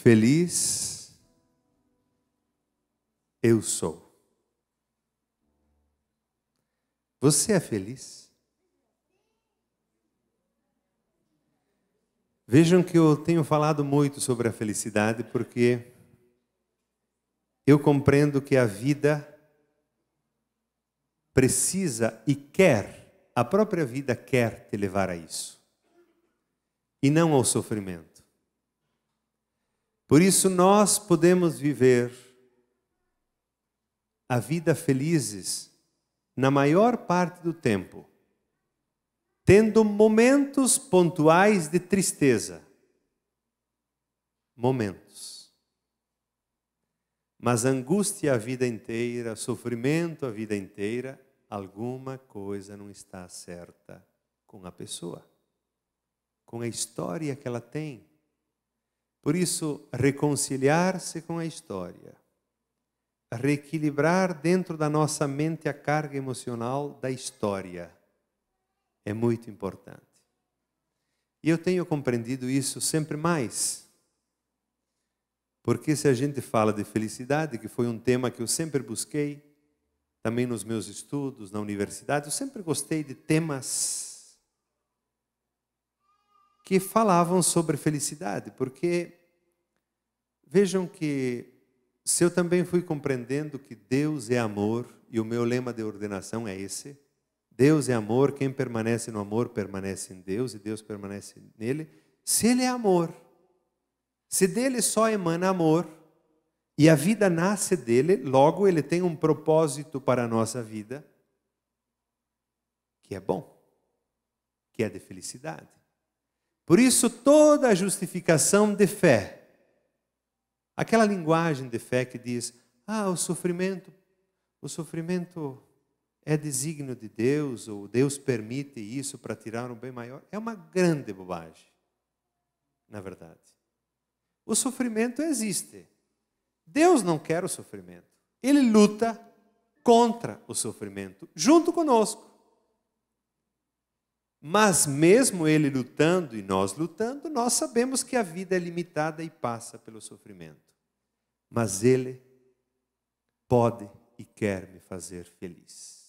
Feliz eu sou. Você é feliz? Vejam que eu tenho falado muito sobre a felicidade porque eu compreendo que a vida precisa e quer, a própria vida quer te levar a isso e não ao sofrimento. Por isso nós podemos viver a vida felizes na maior parte do tempo, tendo momentos pontuais de tristeza. Momentos. Mas angústia a vida inteira, sofrimento a vida inteira, alguma coisa não está certa com a pessoa, com a história que ela tem por isso, reconciliar-se com a história, reequilibrar dentro da nossa mente a carga emocional da história é muito importante. E eu tenho compreendido isso sempre mais. Porque se a gente fala de felicidade, que foi um tema que eu sempre busquei, também nos meus estudos, na universidade, eu sempre gostei de temas que falavam sobre felicidade, porque vejam que se eu também fui compreendendo que Deus é amor, e o meu lema de ordenação é esse: Deus é amor, quem permanece no amor permanece em Deus e Deus permanece nele. Se ele é amor, se dele só emana amor e a vida nasce dele, logo ele tem um propósito para a nossa vida que é bom, que é de felicidade. Por isso, toda a justificação de fé, aquela linguagem de fé que diz: ah, o sofrimento, o sofrimento é desígnio de Deus, ou Deus permite isso para tirar um bem maior, é uma grande bobagem, na verdade. O sofrimento existe. Deus não quer o sofrimento. Ele luta contra o sofrimento, junto conosco. Mas mesmo ele lutando e nós lutando, nós sabemos que a vida é limitada e passa pelo sofrimento. Mas ele pode e quer me fazer feliz.